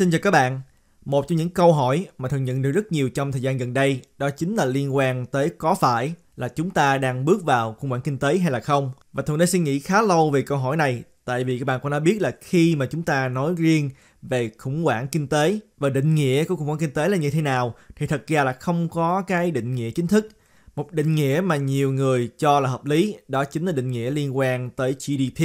Xin chào các bạn. Một trong những câu hỏi mà thường nhận được rất nhiều trong thời gian gần đây đó chính là liên quan tới có phải là chúng ta đang bước vào khủng hoảng kinh tế hay là không. Và thường đã suy nghĩ khá lâu về câu hỏi này tại vì các bạn cũng đã biết là khi mà chúng ta nói riêng về khủng hoảng kinh tế và định nghĩa của khủng hoảng kinh tế là như thế nào thì thật ra là không có cái định nghĩa chính thức. Một định nghĩa mà nhiều người cho là hợp lý đó chính là định nghĩa liên quan tới GDP,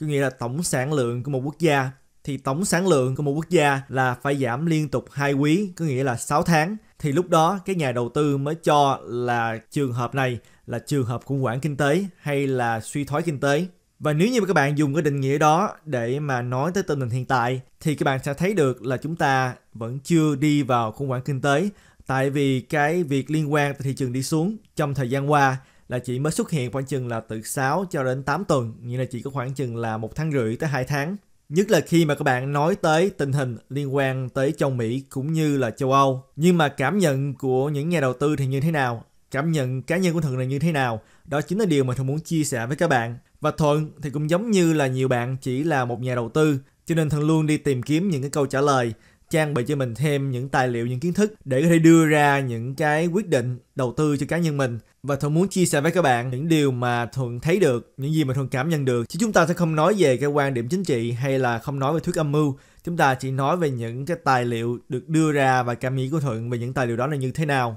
có nghĩa là tổng sản lượng của một quốc gia thì tổng sản lượng của một quốc gia là phải giảm liên tục hai quý, có nghĩa là 6 tháng thì lúc đó cái nhà đầu tư mới cho là trường hợp này là trường hợp khủng hoảng kinh tế hay là suy thoái kinh tế. Và nếu như các bạn dùng cái định nghĩa đó để mà nói tới tình hình hiện tại thì các bạn sẽ thấy được là chúng ta vẫn chưa đi vào khủng hoảng kinh tế tại vì cái việc liên quan tới thị trường đi xuống trong thời gian qua là chỉ mới xuất hiện khoảng chừng là từ 6 cho đến 8 tuần, nghĩa là chỉ có khoảng chừng là một tháng rưỡi tới 2 tháng. Nhất là khi mà các bạn nói tới tình hình liên quan tới châu Mỹ cũng như là châu Âu. Nhưng mà cảm nhận của những nhà đầu tư thì như thế nào? Cảm nhận cá nhân của Thuận là như thế nào? Đó chính là điều mà Thuận muốn chia sẻ với các bạn. Và Thuận thì cũng giống như là nhiều bạn chỉ là một nhà đầu tư, cho nên Thuận luôn đi tìm kiếm những cái câu trả lời trang bị cho mình thêm những tài liệu những kiến thức để có thể đưa ra những cái quyết định đầu tư cho cá nhân mình và thuận muốn chia sẻ với các bạn những điều mà thuận thấy được những gì mà thuận cảm nhận được chứ chúng ta sẽ không nói về cái quan điểm chính trị hay là không nói về thuyết âm mưu chúng ta chỉ nói về những cái tài liệu được đưa ra và cảm nghĩ của thuận về những tài liệu đó là như thế nào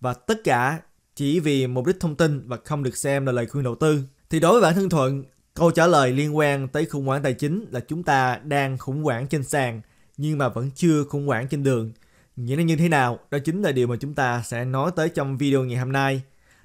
và tất cả chỉ vì mục đích thông tin và không được xem là lời khuyên đầu tư thì đối với bản thân thuận câu trả lời liên quan tới khủng hoảng tài chính là chúng ta đang khủng hoảng trên sàn nhưng mà vẫn chưa khủng hoảng trên đường. Nghĩa là như thế nào? Đó chính là điều mà chúng ta sẽ nói tới trong video ngày hôm nay.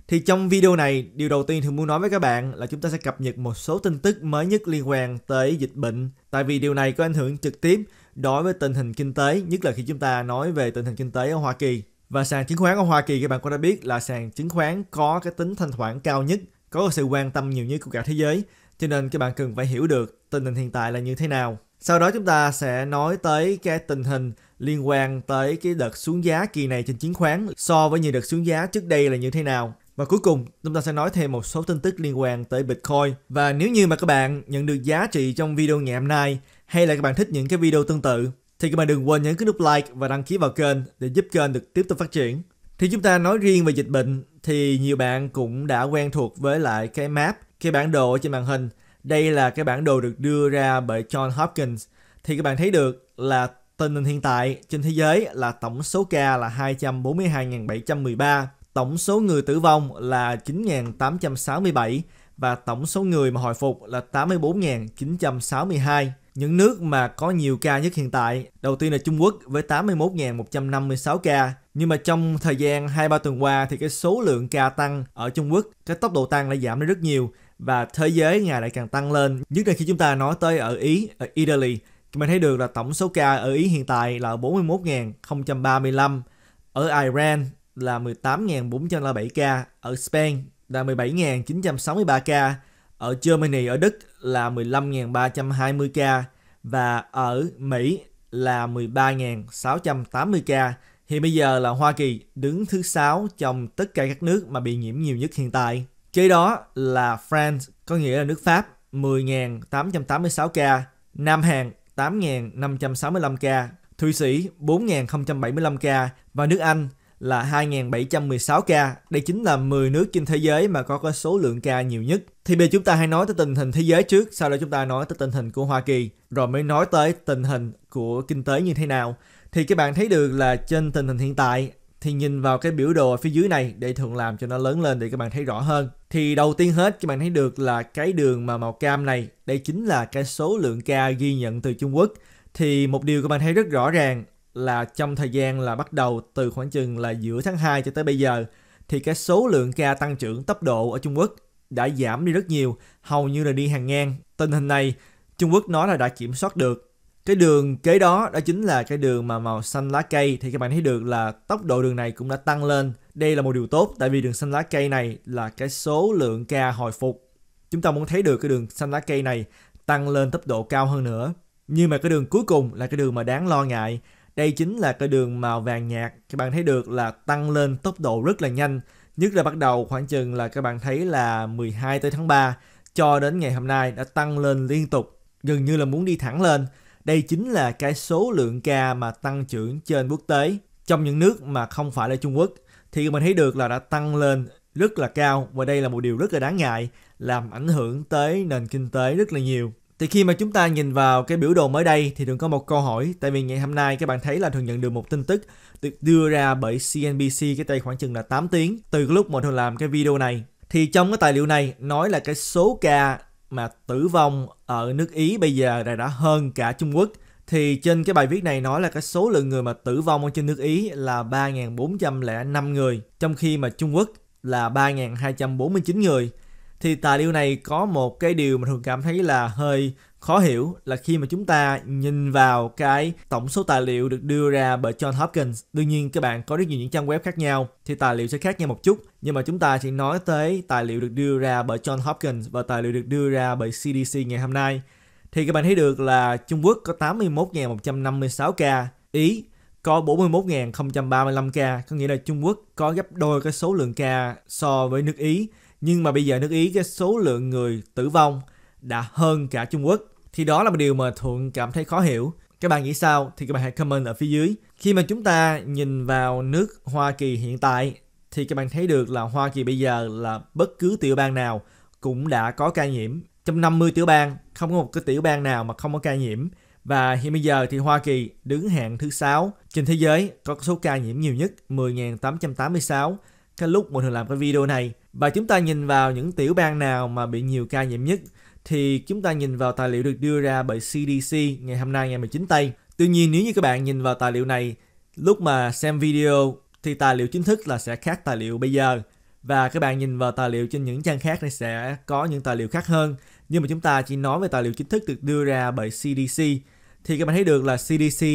Thì trong video này, điều đầu tiên thường muốn nói với các bạn là chúng ta sẽ cập nhật một số tin tức mới nhất liên quan tới dịch bệnh. Tại vì điều này có ảnh hưởng trực tiếp đối với tình hình kinh tế, nhất là khi chúng ta nói về tình hình kinh tế ở Hoa Kỳ. Và sàn chứng khoán ở Hoa Kỳ các bạn cũng đã biết là sàn chứng khoán có cái tính thanh khoản cao nhất, có sự quan tâm nhiều nhất của cả thế giới. Cho nên các bạn cần phải hiểu được tình hình hiện tại là như thế nào. Sau đó chúng ta sẽ nói tới cái tình hình liên quan tới cái đợt xuống giá kỳ này trên chứng khoán so với những đợt xuống giá trước đây là như thế nào. Và cuối cùng, chúng ta sẽ nói thêm một số tin tức liên quan tới Bitcoin. Và nếu như mà các bạn nhận được giá trị trong video ngày hôm nay hay là các bạn thích những cái video tương tự thì các bạn đừng quên nhấn cái nút like và đăng ký vào kênh để giúp kênh được tiếp tục phát triển. Thì chúng ta nói riêng về dịch bệnh thì nhiều bạn cũng đã quen thuộc với lại cái map, cái bản đồ trên màn hình đây là cái bản đồ được đưa ra bởi John Hopkins. Thì các bạn thấy được là tình hình hiện tại trên thế giới là tổng số ca là 242.713, tổng số người tử vong là 9.867 và tổng số người mà hồi phục là 84.962. Những nước mà có nhiều ca nhất hiện tại, đầu tiên là Trung Quốc với 81.156 ca. Nhưng mà trong thời gian 2-3 tuần qua thì cái số lượng ca tăng ở Trung Quốc, cái tốc độ tăng đã giảm đi rất nhiều và thế giới ngày lại càng tăng lên. Nhất là khi chúng ta nói tới ở Ý, ở Italy, mình thấy được là tổng số ca ở Ý hiện tại là 41.035, ở Iran là 18.407 ca, ở Spain là 17.963 ca, ở Germany ở Đức là 15.320 ca và ở Mỹ là 13.680 ca. Hiện bây giờ là Hoa Kỳ đứng thứ sáu trong tất cả các nước mà bị nhiễm nhiều nhất hiện tại. Kế đó là France, có nghĩa là nước Pháp, 10.886 ca, Nam Hàn 8.565 ca, Thụy Sĩ 4.075 ca và nước Anh là 2.716 ca. Đây chính là 10 nước trên thế giới mà có, có số lượng ca nhiều nhất. Thì bây giờ chúng ta hãy nói tới tình hình thế giới trước, sau đó chúng ta nói tới tình hình của Hoa Kỳ, rồi mới nói tới tình hình của kinh tế như thế nào. Thì các bạn thấy được là trên tình hình hiện tại, thì nhìn vào cái biểu đồ ở phía dưới này để thường làm cho nó lớn lên để các bạn thấy rõ hơn. Thì đầu tiên hết các bạn thấy được là cái đường mà màu cam này, đây chính là cái số lượng ca ghi nhận từ Trung Quốc. Thì một điều các bạn thấy rất rõ ràng là trong thời gian là bắt đầu từ khoảng chừng là giữa tháng 2 cho tới bây giờ thì cái số lượng ca tăng trưởng tốc độ ở Trung Quốc đã giảm đi rất nhiều, hầu như là đi hàng ngang. Tình hình này Trung Quốc nói là đã kiểm soát được cái đường kế đó đó chính là cái đường mà màu xanh lá cây thì các bạn thấy được là tốc độ đường này cũng đã tăng lên đây là một điều tốt tại vì đường xanh lá cây này là cái số lượng ca hồi phục chúng ta muốn thấy được cái đường xanh lá cây này tăng lên tốc độ cao hơn nữa nhưng mà cái đường cuối cùng là cái đường mà đáng lo ngại đây chính là cái đường màu vàng nhạt các bạn thấy được là tăng lên tốc độ rất là nhanh nhất là bắt đầu khoảng chừng là các bạn thấy là 12 tới tháng 3 cho đến ngày hôm nay đã tăng lên liên tục gần như là muốn đi thẳng lên đây chính là cái số lượng ca mà tăng trưởng trên quốc tế. Trong những nước mà không phải là Trung Quốc thì mình thấy được là đã tăng lên rất là cao và đây là một điều rất là đáng ngại làm ảnh hưởng tới nền kinh tế rất là nhiều. Thì khi mà chúng ta nhìn vào cái biểu đồ mới đây thì thường có một câu hỏi tại vì ngày hôm nay các bạn thấy là thường nhận được một tin tức được đưa ra bởi CNBC cái tay khoảng chừng là 8 tiếng từ lúc mà thường làm cái video này. Thì trong cái tài liệu này nói là cái số ca mà tử vong ở nước Ý bây giờ đã, đã hơn cả Trung Quốc thì trên cái bài viết này nói là cái số lượng người mà tử vong ở trên nước Ý là 3.405 người trong khi mà Trung Quốc là 3.249 người thì tài liệu này có một cái điều mà thường cảm thấy là hơi khó hiểu là khi mà chúng ta nhìn vào cái tổng số tài liệu được đưa ra bởi John Hopkins, đương nhiên các bạn có rất nhiều những trang web khác nhau thì tài liệu sẽ khác nhau một chút, nhưng mà chúng ta chỉ nói tới tài liệu được đưa ra bởi John Hopkins và tài liệu được đưa ra bởi CDC ngày hôm nay. Thì các bạn thấy được là Trung Quốc có 81.156 ca, Ý có 41.035 ca, có nghĩa là Trung Quốc có gấp đôi cái số lượng ca so với nước Ý nhưng mà bây giờ nước Ý cái số lượng người tử vong đã hơn cả Trung Quốc thì đó là một điều mà Thuận cảm thấy khó hiểu. Các bạn nghĩ sao thì các bạn hãy comment ở phía dưới. Khi mà chúng ta nhìn vào nước Hoa Kỳ hiện tại thì các bạn thấy được là Hoa Kỳ bây giờ là bất cứ tiểu bang nào cũng đã có ca nhiễm. Trong 50 tiểu bang, không có một cái tiểu bang nào mà không có ca nhiễm. Và hiện bây giờ thì Hoa Kỳ đứng hạng thứ 6 trên thế giới có số ca nhiễm nhiều nhất 10.886. Cái lúc mà thường làm cái video này và chúng ta nhìn vào những tiểu bang nào mà bị nhiều ca nhiễm nhất thì chúng ta nhìn vào tài liệu được đưa ra bởi CDC ngày hôm nay ngày 19 tây. Tuy nhiên nếu như các bạn nhìn vào tài liệu này lúc mà xem video thì tài liệu chính thức là sẽ khác tài liệu bây giờ và các bạn nhìn vào tài liệu trên những trang khác này sẽ có những tài liệu khác hơn nhưng mà chúng ta chỉ nói về tài liệu chính thức được đưa ra bởi CDC thì các bạn thấy được là CDC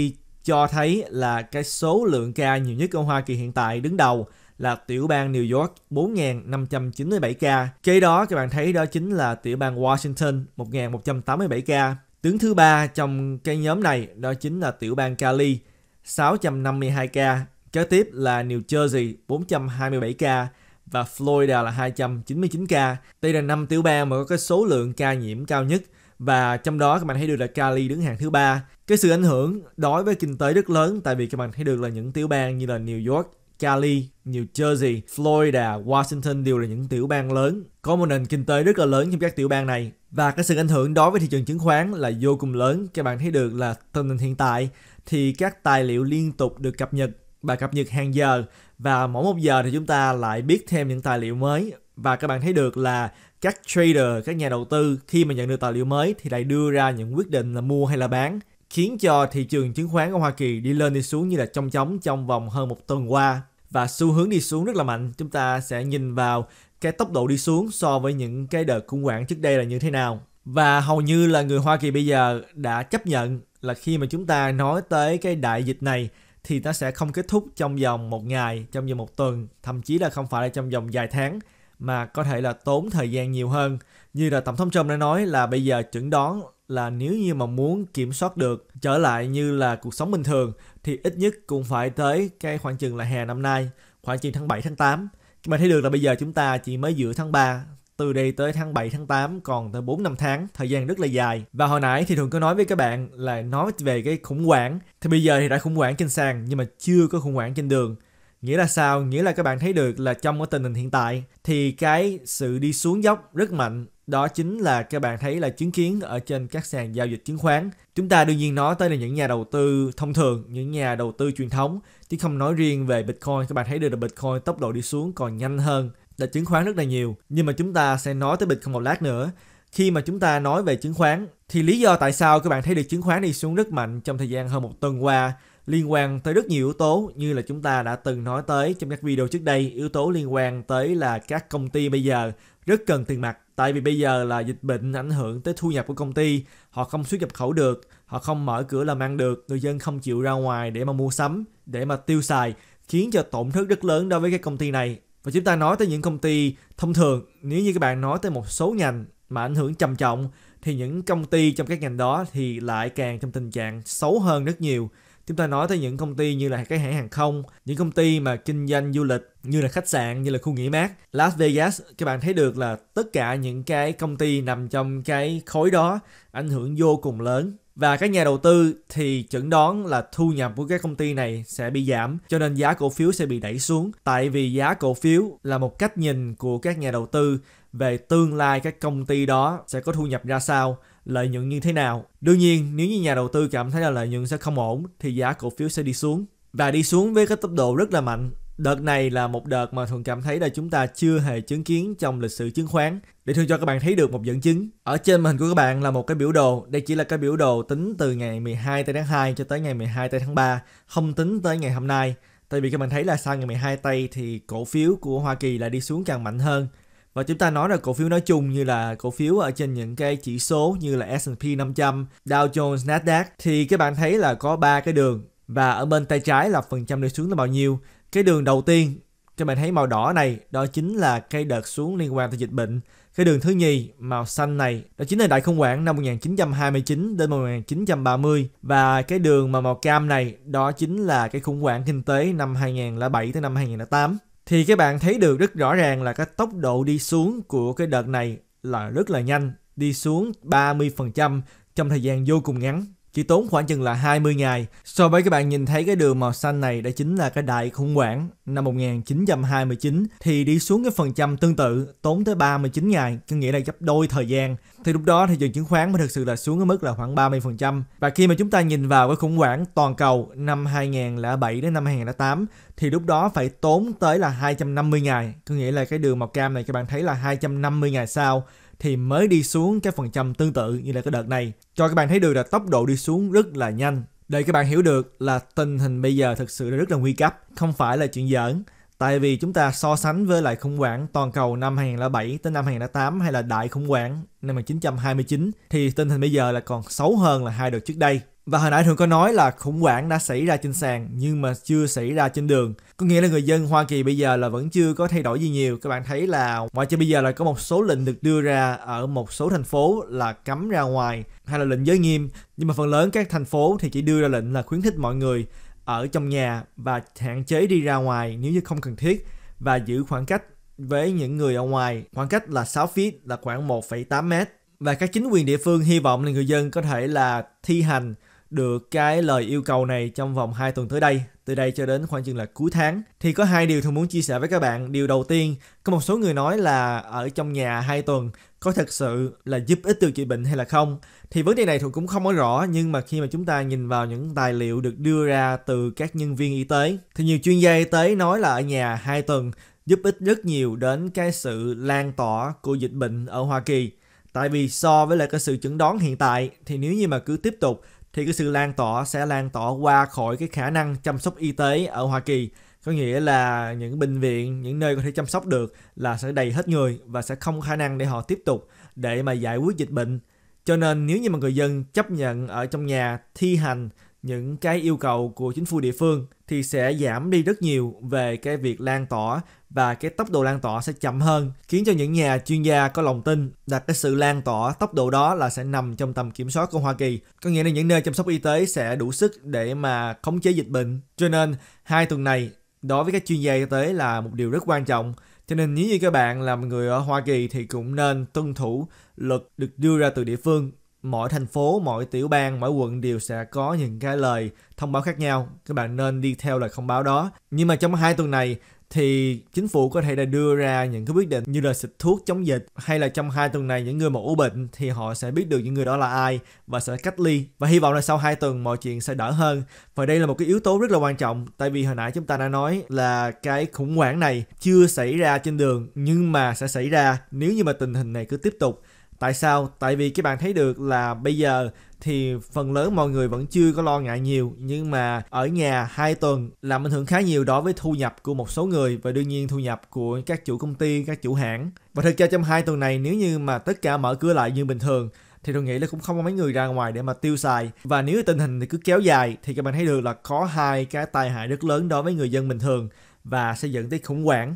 cho thấy là cái số lượng ca nhiều nhất ở Hoa Kỳ hiện tại đứng đầu là tiểu bang New York 4.597 ca. Kế đó các bạn thấy đó chính là tiểu bang Washington 1.187 ca. Đứng thứ ba trong cái nhóm này đó chính là tiểu bang Cali 652 ca. Kế tiếp là New Jersey 427 ca và Florida là 299 ca. Đây là năm tiểu bang mà có cái số lượng ca nhiễm cao nhất và trong đó các bạn thấy được là Cali đứng hạng thứ ba. Cái sự ảnh hưởng đối với kinh tế rất lớn tại vì các bạn thấy được là những tiểu bang như là New York, Cali, New Jersey, Florida, Washington đều là những tiểu bang lớn. Có một nền kinh tế rất là lớn trong các tiểu bang này. Và cái sự ảnh hưởng đó với thị trường chứng khoán là vô cùng lớn. Các bạn thấy được là tình hình hiện tại thì các tài liệu liên tục được cập nhật và cập nhật hàng giờ và mỗi một giờ thì chúng ta lại biết thêm những tài liệu mới và các bạn thấy được là các trader, các nhà đầu tư khi mà nhận được tài liệu mới thì lại đưa ra những quyết định là mua hay là bán khiến cho thị trường chứng khoán ở Hoa Kỳ đi lên đi xuống như là trong chóng trong vòng hơn một tuần qua và xu hướng đi xuống rất là mạnh chúng ta sẽ nhìn vào cái tốc độ đi xuống so với những cái đợt khủng hoảng trước đây là như thế nào và hầu như là người Hoa Kỳ bây giờ đã chấp nhận là khi mà chúng ta nói tới cái đại dịch này thì nó sẽ không kết thúc trong vòng một ngày, trong vòng một tuần, thậm chí là không phải là trong vòng vài tháng mà có thể là tốn thời gian nhiều hơn. Như là Tổng thống Trump đã nói là bây giờ chuẩn đoán là nếu như mà muốn kiểm soát được trở lại như là cuộc sống bình thường thì ít nhất cũng phải tới cái khoảng chừng là hè năm nay, khoảng chừng tháng 7 tháng 8. Mà thấy được là bây giờ chúng ta chỉ mới giữa tháng 3, từ đây tới tháng 7 tháng 8 còn tới 4 năm tháng, thời gian rất là dài. Và hồi nãy thì thường có nói với các bạn là nói về cái khủng hoảng. Thì bây giờ thì đã khủng hoảng trên sàn nhưng mà chưa có khủng hoảng trên đường. Nghĩa là sao? Nghĩa là các bạn thấy được là trong cái tình hình hiện tại thì cái sự đi xuống dốc rất mạnh đó chính là các bạn thấy là chứng kiến ở trên các sàn giao dịch chứng khoán. Chúng ta đương nhiên nói tới là những nhà đầu tư thông thường, những nhà đầu tư truyền thống, chứ không nói riêng về Bitcoin. Các bạn thấy được là Bitcoin tốc độ đi xuống còn nhanh hơn là chứng khoán rất là nhiều. Nhưng mà chúng ta sẽ nói tới Bitcoin một lát nữa. Khi mà chúng ta nói về chứng khoán, thì lý do tại sao các bạn thấy được chứng khoán đi xuống rất mạnh trong thời gian hơn một tuần qua liên quan tới rất nhiều yếu tố như là chúng ta đã từng nói tới trong các video trước đây yếu tố liên quan tới là các công ty bây giờ rất cần tiền mặt tại vì bây giờ là dịch bệnh ảnh hưởng tới thu nhập của công ty họ không xuất nhập khẩu được họ không mở cửa làm ăn được người dân không chịu ra ngoài để mà mua sắm để mà tiêu xài khiến cho tổn thất rất lớn đối với các công ty này và chúng ta nói tới những công ty thông thường nếu như các bạn nói tới một số ngành mà ảnh hưởng trầm trọng thì những công ty trong các ngành đó thì lại càng trong tình trạng xấu hơn rất nhiều chúng ta nói tới những công ty như là cái hãng hàng không những công ty mà kinh doanh du lịch như là khách sạn như là khu nghỉ mát Las Vegas các bạn thấy được là tất cả những cái công ty nằm trong cái khối đó ảnh hưởng vô cùng lớn và các nhà đầu tư thì chẩn đoán là thu nhập của các công ty này sẽ bị giảm cho nên giá cổ phiếu sẽ bị đẩy xuống tại vì giá cổ phiếu là một cách nhìn của các nhà đầu tư về tương lai các công ty đó sẽ có thu nhập ra sao lợi nhuận như thế nào. Đương nhiên, nếu như nhà đầu tư cảm thấy là lợi nhuận sẽ không ổn thì giá cổ phiếu sẽ đi xuống và đi xuống với cái tốc độ rất là mạnh. Đợt này là một đợt mà thường cảm thấy là chúng ta chưa hề chứng kiến trong lịch sử chứng khoán. Để Thuận cho các bạn thấy được một dẫn chứng. Ở trên màn hình của các bạn là một cái biểu đồ. Đây chỉ là cái biểu đồ tính từ ngày 12 tây tháng 2 cho tới ngày 12 tây tháng 3, không tính tới ngày hôm nay. Tại vì các bạn thấy là sau ngày 12 tây thì cổ phiếu của Hoa Kỳ lại đi xuống càng mạnh hơn và chúng ta nói là cổ phiếu nói chung như là cổ phiếu ở trên những cái chỉ số như là S&P 500, Dow Jones, Nasdaq thì các bạn thấy là có ba cái đường và ở bên tay trái là phần trăm đi xuống là bao nhiêu. Cái đường đầu tiên các bạn thấy màu đỏ này đó chính là cái đợt xuống liên quan tới dịch bệnh. Cái đường thứ nhì màu xanh này đó chính là đại khủng hoảng năm 1929 đến 1930 và cái đường mà màu cam này đó chính là cái khủng hoảng kinh tế năm 2007 tới năm 2008 thì các bạn thấy được rất rõ ràng là cái tốc độ đi xuống của cái đợt này là rất là nhanh, đi xuống 30% trong thời gian vô cùng ngắn chỉ tốn khoảng chừng là 20 ngày. So với các bạn nhìn thấy cái đường màu xanh này đã chính là cái đại khủng hoảng năm 1929 thì đi xuống cái phần trăm tương tự tốn tới 39 ngày, có nghĩa là gấp đôi thời gian. Thì lúc đó thị trường chứng khoán mới thực sự là xuống ở mức là khoảng 30%. Và khi mà chúng ta nhìn vào cái khủng hoảng toàn cầu năm 2007 đến năm 2008 thì lúc đó phải tốn tới là 250 ngày, có nghĩa là cái đường màu cam này các bạn thấy là 250 ngày sau thì mới đi xuống cái phần trăm tương tự như là cái đợt này. Cho các bạn thấy được là tốc độ đi xuống rất là nhanh. Để các bạn hiểu được là tình hình bây giờ thực sự là rất là nguy cấp, không phải là chuyện giỡn. Tại vì chúng ta so sánh với lại khủng hoảng toàn cầu năm 2007 tới năm 2008 hay là đại khủng hoảng năm 1929 thì tình hình bây giờ là còn xấu hơn là hai đợt trước đây. Và hồi nãy Thường có nói là khủng hoảng đã xảy ra trên sàn nhưng mà chưa xảy ra trên đường. Có nghĩa là người dân Hoa Kỳ bây giờ là vẫn chưa có thay đổi gì nhiều. Các bạn thấy là ngoài cho bây giờ là có một số lệnh được đưa ra ở một số thành phố là cấm ra ngoài hay là lệnh giới nghiêm. Nhưng mà phần lớn các thành phố thì chỉ đưa ra lệnh là khuyến khích mọi người ở trong nhà và hạn chế đi ra ngoài nếu như không cần thiết và giữ khoảng cách với những người ở ngoài. Khoảng cách là 6 feet là khoảng 1,8 mét. Và các chính quyền địa phương hy vọng là người dân có thể là thi hành được cái lời yêu cầu này trong vòng 2 tuần tới đây, từ đây cho đến khoảng chừng là cuối tháng thì có hai điều tôi muốn chia sẻ với các bạn. Điều đầu tiên, có một số người nói là ở trong nhà 2 tuần có thật sự là giúp ích được trị bệnh hay là không thì vấn đề này thuộc cũng không có rõ nhưng mà khi mà chúng ta nhìn vào những tài liệu được đưa ra từ các nhân viên y tế thì nhiều chuyên gia y tế nói là ở nhà 2 tuần giúp ích rất nhiều đến cái sự lan tỏa của dịch bệnh ở Hoa Kỳ. Tại vì so với lại cái sự chẩn đoán hiện tại thì nếu như mà cứ tiếp tục thì cái sự lan tỏa sẽ lan tỏa qua khỏi cái khả năng chăm sóc y tế ở Hoa Kỳ có nghĩa là những bệnh viện những nơi có thể chăm sóc được là sẽ đầy hết người và sẽ không khả năng để họ tiếp tục để mà giải quyết dịch bệnh cho nên nếu như mà người dân chấp nhận ở trong nhà thi hành những cái yêu cầu của chính phủ địa phương thì sẽ giảm đi rất nhiều về cái việc lan tỏa và cái tốc độ lan tỏa sẽ chậm hơn khiến cho những nhà chuyên gia có lòng tin là cái sự lan tỏa tốc độ đó là sẽ nằm trong tầm kiểm soát của Hoa Kỳ có nghĩa là những nơi chăm sóc y tế sẽ đủ sức để mà khống chế dịch bệnh cho nên hai tuần này đối với các chuyên gia y tế là một điều rất quan trọng cho nên nếu như các bạn là người ở Hoa Kỳ thì cũng nên tuân thủ luật được đưa ra từ địa phương mỗi thành phố, mỗi tiểu bang, mỗi quận đều sẽ có những cái lời thông báo khác nhau. Các bạn nên đi theo lời thông báo đó. Nhưng mà trong hai tuần này thì chính phủ có thể đã đưa ra những cái quyết định như là xịt thuốc chống dịch hay là trong hai tuần này những người mà ủ bệnh thì họ sẽ biết được những người đó là ai và sẽ cách ly và hy vọng là sau hai tuần mọi chuyện sẽ đỡ hơn và đây là một cái yếu tố rất là quan trọng tại vì hồi nãy chúng ta đã nói là cái khủng hoảng này chưa xảy ra trên đường nhưng mà sẽ xảy ra nếu như mà tình hình này cứ tiếp tục Tại sao? Tại vì các bạn thấy được là bây giờ thì phần lớn mọi người vẫn chưa có lo ngại nhiều nhưng mà ở nhà 2 tuần làm ảnh hưởng khá nhiều đối với thu nhập của một số người và đương nhiên thu nhập của các chủ công ty, các chủ hãng. Và thực ra trong hai tuần này nếu như mà tất cả mở cửa lại như bình thường thì tôi nghĩ là cũng không có mấy người ra ngoài để mà tiêu xài và nếu tình hình thì cứ kéo dài thì các bạn thấy được là có hai cái tai hại rất lớn đối với người dân bình thường và sẽ dẫn tới khủng hoảng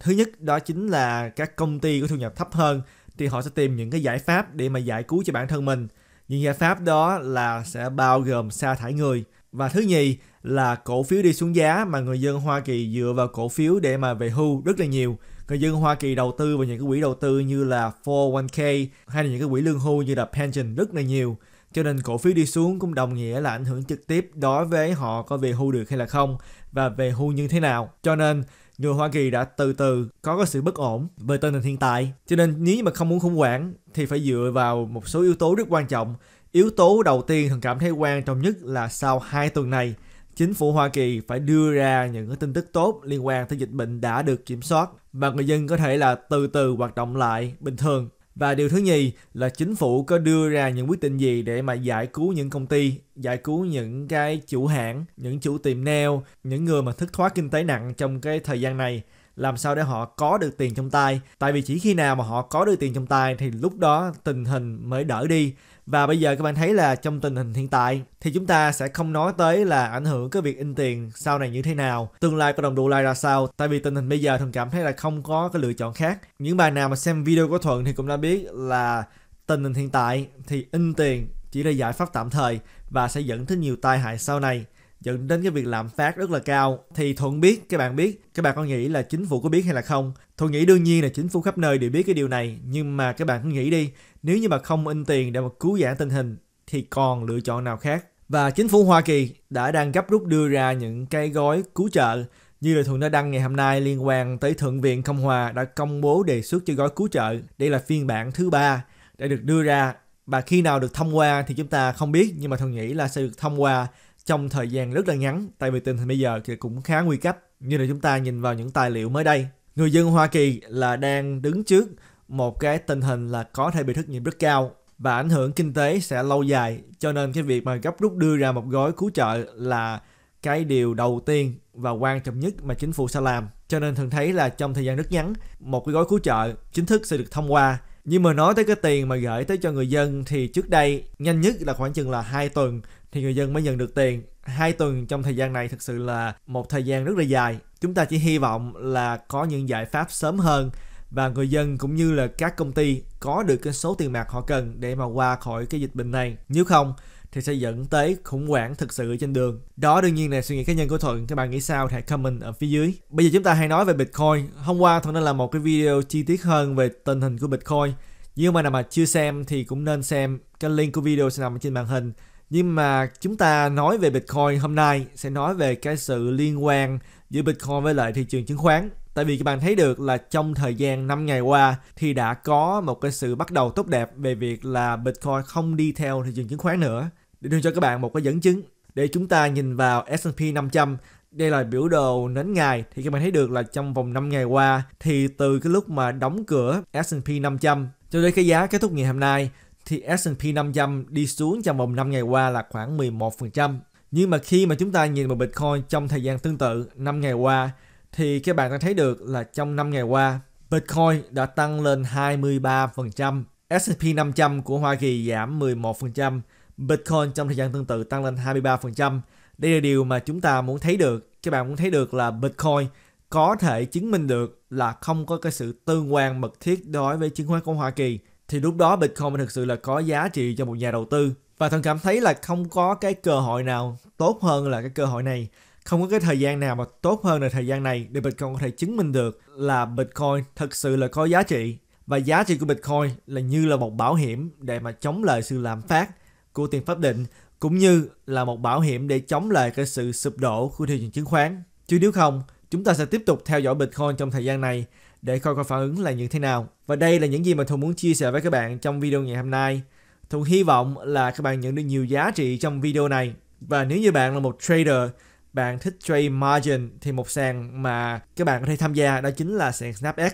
thứ nhất đó chính là các công ty có thu nhập thấp hơn thì họ sẽ tìm những cái giải pháp để mà giải cứu cho bản thân mình những giải pháp đó là sẽ bao gồm sa thải người và thứ nhì là cổ phiếu đi xuống giá mà người dân Hoa Kỳ dựa vào cổ phiếu để mà về hưu rất là nhiều người dân Hoa Kỳ đầu tư vào những cái quỹ đầu tư như là 401k hay là những cái quỹ lương hưu như là pension rất là nhiều cho nên cổ phiếu đi xuống cũng đồng nghĩa là ảnh hưởng trực tiếp đối với họ có về hưu được hay là không và về hưu như thế nào cho nên người Hoa Kỳ đã từ từ có cái sự bất ổn về tình hình hiện tại. Cho nên nếu mà không muốn khủng hoảng thì phải dựa vào một số yếu tố rất quan trọng. Yếu tố đầu tiên thường cảm thấy quan trọng nhất là sau hai tuần này, chính phủ Hoa Kỳ phải đưa ra những cái tin tức tốt liên quan tới dịch bệnh đã được kiểm soát và người dân có thể là từ từ hoạt động lại bình thường và điều thứ nhì là chính phủ có đưa ra những quyết định gì để mà giải cứu những công ty, giải cứu những cái chủ hãng, những chủ tiệm neo những người mà thất thoát kinh tế nặng trong cái thời gian này làm sao để họ có được tiền trong tay tại vì chỉ khi nào mà họ có được tiền trong tay thì lúc đó tình hình mới đỡ đi và bây giờ các bạn thấy là trong tình hình hiện tại thì chúng ta sẽ không nói tới là ảnh hưởng cái việc in tiền sau này như thế nào, tương lai của đồng đô la ra sao, tại vì tình hình bây giờ thường cảm thấy là không có cái lựa chọn khác. Những bạn nào mà xem video của Thuận thì cũng đã biết là tình hình hiện tại thì in tiền chỉ là giải pháp tạm thời và sẽ dẫn tới nhiều tai hại sau này dẫn đến cái việc lạm phát rất là cao thì thuận biết các bạn biết các bạn có nghĩ là chính phủ có biết hay là không thuận nghĩ đương nhiên là chính phủ khắp nơi đều biết cái điều này nhưng mà các bạn cứ nghĩ đi nếu như mà không in tiền để mà cứu giãn tình hình thì còn lựa chọn nào khác? Và chính phủ Hoa Kỳ đã đang gấp rút đưa ra những cái gói cứu trợ như là thường đã đăng ngày hôm nay liên quan tới Thượng viện Cộng Hòa đã công bố đề xuất cho gói cứu trợ. Đây là phiên bản thứ ba đã được đưa ra và khi nào được thông qua thì chúng ta không biết nhưng mà Thuận nghĩ là sẽ được thông qua trong thời gian rất là ngắn tại vì tình hình bây giờ thì cũng khá nguy cấp như là chúng ta nhìn vào những tài liệu mới đây. Người dân Hoa Kỳ là đang đứng trước một cái tình hình là có thể bị thất nghiệp rất cao và ảnh hưởng kinh tế sẽ lâu dài cho nên cái việc mà gấp rút đưa ra một gói cứu trợ là cái điều đầu tiên và quan trọng nhất mà chính phủ sẽ làm cho nên thường thấy là trong thời gian rất ngắn một cái gói cứu trợ chính thức sẽ được thông qua nhưng mà nói tới cái tiền mà gửi tới cho người dân thì trước đây nhanh nhất là khoảng chừng là 2 tuần thì người dân mới nhận được tiền. 2 tuần trong thời gian này thực sự là một thời gian rất là dài. Chúng ta chỉ hy vọng là có những giải pháp sớm hơn và người dân cũng như là các công ty có được cái số tiền mặt họ cần để mà qua khỏi cái dịch bệnh này. Nếu không thì sẽ dẫn tới khủng hoảng thực sự trên đường. Đó đương nhiên là suy nghĩ cá nhân của Thuận. Các bạn nghĩ sao? Hãy comment ở phía dưới. Bây giờ chúng ta hãy nói về Bitcoin. Hôm qua Thuận đã làm một cái video chi tiết hơn về tình hình của Bitcoin. Nhưng mà nào mà chưa xem thì cũng nên xem. Cái link của video sẽ nằm trên màn hình. Nhưng mà chúng ta nói về Bitcoin hôm nay sẽ nói về cái sự liên quan giữa Bitcoin với lại thị trường chứng khoán Tại vì các bạn thấy được là trong thời gian 5 ngày qua thì đã có một cái sự bắt đầu tốt đẹp về việc là Bitcoin không đi theo thị trường chứng khoán nữa. Để đưa cho các bạn một cái dẫn chứng để chúng ta nhìn vào S&P 500 đây là biểu đồ nến ngày thì các bạn thấy được là trong vòng 5 ngày qua thì từ cái lúc mà đóng cửa S&P 500 cho đến cái giá kết thúc ngày hôm nay thì S&P 500 đi xuống trong vòng 5 ngày qua là khoảng 11%. Nhưng mà khi mà chúng ta nhìn vào Bitcoin trong thời gian tương tự 5 ngày qua thì các bạn đã thấy được là trong 5 ngày qua, Bitcoin đã tăng lên 23%, S&P 500 của Hoa Kỳ giảm 11%, Bitcoin trong thời gian tương tự tăng lên 23%. Đây là điều mà chúng ta muốn thấy được. Các bạn muốn thấy được là Bitcoin có thể chứng minh được là không có cái sự tương quan mật thiết đối với chứng khoán của Hoa Kỳ thì lúc đó Bitcoin mới thực sự là có giá trị cho một nhà đầu tư. Và thần cảm thấy là không có cái cơ hội nào tốt hơn là cái cơ hội này không có cái thời gian nào mà tốt hơn là thời gian này để Bitcoin có thể chứng minh được là Bitcoin thật sự là có giá trị và giá trị của Bitcoin là như là một bảo hiểm để mà chống lại sự lạm phát của tiền pháp định cũng như là một bảo hiểm để chống lại cái sự sụp đổ của thị trường chứng khoán. Chứ nếu không, chúng ta sẽ tiếp tục theo dõi Bitcoin trong thời gian này để coi coi phản ứng là như thế nào. Và đây là những gì mà Thu muốn chia sẻ với các bạn trong video ngày hôm nay. Thu hy vọng là các bạn nhận được nhiều giá trị trong video này. Và nếu như bạn là một trader bạn thích trade margin thì một sàn mà các bạn có thể tham gia đó chính là sàn SnapX.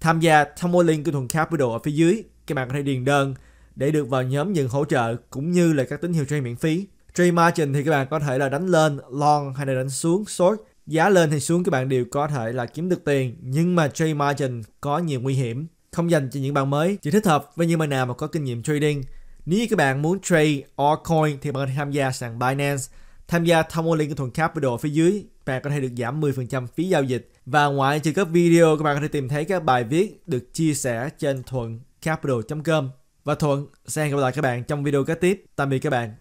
Tham gia thông qua link của thùng Capital ở phía dưới, các bạn có thể điền đơn để được vào nhóm nhận hỗ trợ cũng như là các tín hiệu trade miễn phí. Trade margin thì các bạn có thể là đánh lên long hay là đánh xuống short. Giá lên hay xuống các bạn đều có thể là kiếm được tiền, nhưng mà trade margin có nhiều nguy hiểm. Không dành cho những bạn mới, chỉ thích hợp với những bạn nào mà có kinh nghiệm trading. Nếu như các bạn muốn trade altcoin thì bạn có thể tham gia sàn Binance Tham gia Tomolin của thuần Capital phía dưới, bạn có thể được giảm 10% phí giao dịch. Và ngoài trừ các video, các bạn có thể tìm thấy các bài viết được chia sẻ trên thuận capital.com. Và Thuận sẽ hẹn gặp lại các bạn trong video kế tiếp. Tạm biệt các bạn.